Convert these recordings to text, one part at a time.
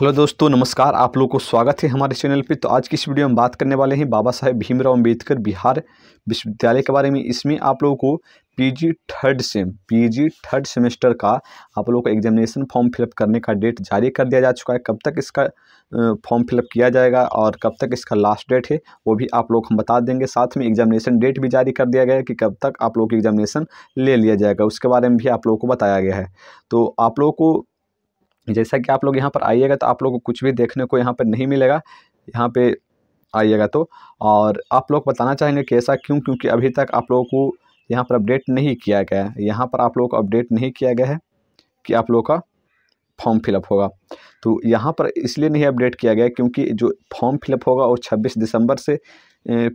hello दोस्तों नमस्कार आप लोगों को स्वागत है हमारे चैनल पे तो आज की इस वीडियो में बात करने वाले हैं बाबा साहेब भीमराव अंबेडकर बिहार विश्वविद्यालय के बारे में इसमें आप लोगों को PG third sem PG third semester का आप लोगों को एग्जामिनेशन फॉर्म फिलअप करने का डेट जारी कर दिया जा चुका है कब तक इसका फॉर्म फिलअप किया जाएगा और कब तक इसका लास्ट डेट है वो भी आप लोग हम बता देंगे साथ में एग्जामिनेशन डेट भी जारी कर दिया गया है कि कब तक आप लोग एग्जामिनेशन ले लिया जाएगा उसके बारे में भी आप लोगों को बताया गया है तो आप लोगों को जैसा कि आप लोग यहाँ पर आइएगा तो आप लोग को कुछ भी देखने को यहाँ पर नहीं मिलेगा यहाँ पे आइएगा तो और आप लोग बताना चाहेंगे कैसा क्यों क्योंकि अभी तक आप लोगों को यहाँ पर अपडेट नहीं किया गया है यहाँ पर आप लोगों को अपडेट नहीं किया गया है कि आप लोगों का फॉर्म फिलअप होगा तो यहाँ पर इसलिए नहीं अपडेट किया गया क्योंकि जो फॉर्म फिलअप होगा वो 26 दिसंबर से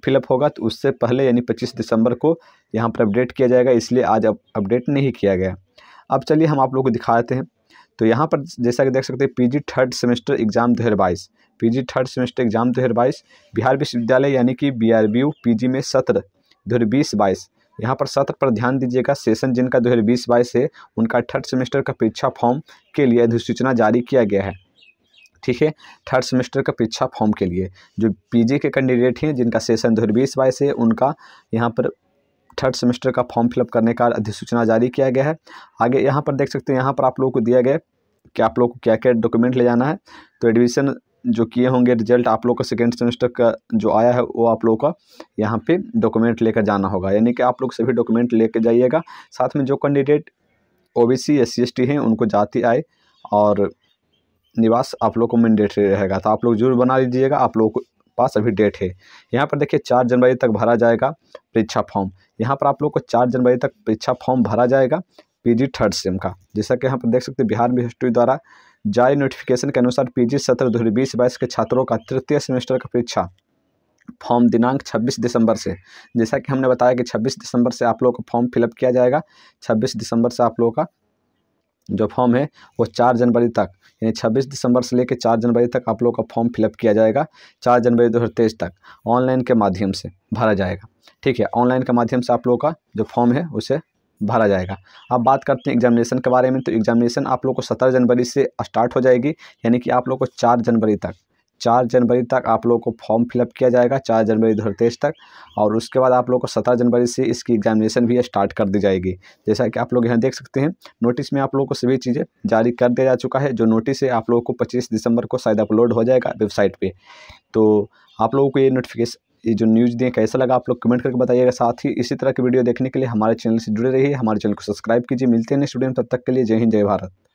फिलअप होगा तो उससे पहले यानी 25 दिसंबर को यहाँ पर अपडेट किया जाएगा इसलिए आज अपडेट नहीं किया गया अब चलिए हम आप लोग को दिखाते हैं तो यहाँ पर जैसा कि देख सकते हैं पीजी थर्ड सेमेस्टर एग्ज़ाम दो हज़ार बाईस पीजी थर्ड सेमेस्टर एग्ज़ाम दो हज़ार बाईस बिहार विश्वविद्यालय यानी कि B R B U P G में सत्र दो हज़ार बीस बाईस यहाँ पर सत्र पर ध्यान दीजिएगा सेशन जिनका दो हज़ार बीस बाईस है उनका थर्ड सेमेस्टर का परीक्षा फॉर्म के लिए अधिसूचना जारी किया गया है ठीक है थर्ड सेमेस्टर का परीक्षा फॉर्म के लिए जो पीजी के कैंडिडेट हैं जिनका सेशन दो हज़ार बीस बाईस है उनका यहाँ पर थर्ड सेमेस्टर का फॉर्म फिलअप करने का अधिसूचना जारी किया गया है आगे यहाँ पर देख सकते हैं यहाँ पर आप लोगों को दिया गया कि आप लोग को क्या क्या डॉक्यूमेंट ले जाना है तो एडमिशन जो किए होंगे रिजल्ट आप लोग का सेकेंड सेमेस्टर का जो आया है वो आप लोगों का यहाँ पे डॉक्यूमेंट लेकर जाना होगा यानी कि आप लोग सभी डॉक्यूमेंट लेकर जाइएगा साथ में जो candidate O B C S C S T हैं उनको जाति आए और निवास आप लोग को मैंडेटरी रहेगा तो आप लोग जरूर बना लीजिएगा आप लोग पास अभी डेट है यहाँ पर देखिए चार जनवरी तक भरा जाएगा परीक्षा फॉर्म यहाँ पर आप लोग को चार जनवरी तक परीक्षा फॉर्म भरा जाएगा पीजी थर्ड सेम का जैसा कि यहाँ पर देख सकते हैं बिहार यूनिवर्सिटी द्वारा जारी नोटिफिकेशन के अनुसार पीजी सत्र दो हज़ार बीस बाईस के छात्रों का तृतीय सेमेस्टर का परीक्षा फॉर्म दिनांक 26 दिसंबर से जैसा कि हमने बताया कि 26 दिसंबर से आप लोगों का फॉर्म फिलअप किया जाएगा 26 दिसंबर से आप लोगों का जो फॉर्म है वो चार जनवरी तक यानी छब्बीस दिसंबर से लेकर चार जनवरी तक आप लोग का फॉर्म फिलअप किया जाएगा चार जनवरी दो तक ऑनलाइन के माध्यम से भरा जाएगा ठीक है ऑनलाइन के माध्यम से आप लोगों का जो फॉर्म है उसे भरा जाएगा अब बात करते हैं एग्जामिनेशन के बारे में तो एग्जामिनेशन आप लोग को सत्रह जनवरी से स्टार्ट हो जाएगी यानी कि आप लोग को चार जनवरी तक चार जनवरी तक आप लोगों को फॉर्म फिलअप किया जाएगा चार जनवरी दो तक और उसके बाद आप लोग को सत्रह जनवरी से इसकी एग्जामिनेशन भी स्टार्ट कर दी जाएगी जैसा कि आप लोग यहाँ देख सकते हैं नोटिस में आप लोगों को सभी चीज़ें जारी कर दिया जा चुका है जो नोटिस है आप लोगों को पच्चीस दिसंबर को शायद अपलोड हो जाएगा वेबसाइट पर तो आप लोगों को ये नोटिफिकेशन ये जो न्यूज़ दिए कैसा लगा आप लोग कमेंट करके बताइएगा साथ ही इसी तरह की वीडियो देखने के लिए हमारे चैनल से जुड़े रहिए हमारे चैनल को सब्सक्राइब कीजिए मिलते हैं नेक्स्ट वीडियो में तब तक के लिए जय हिंद जय भारत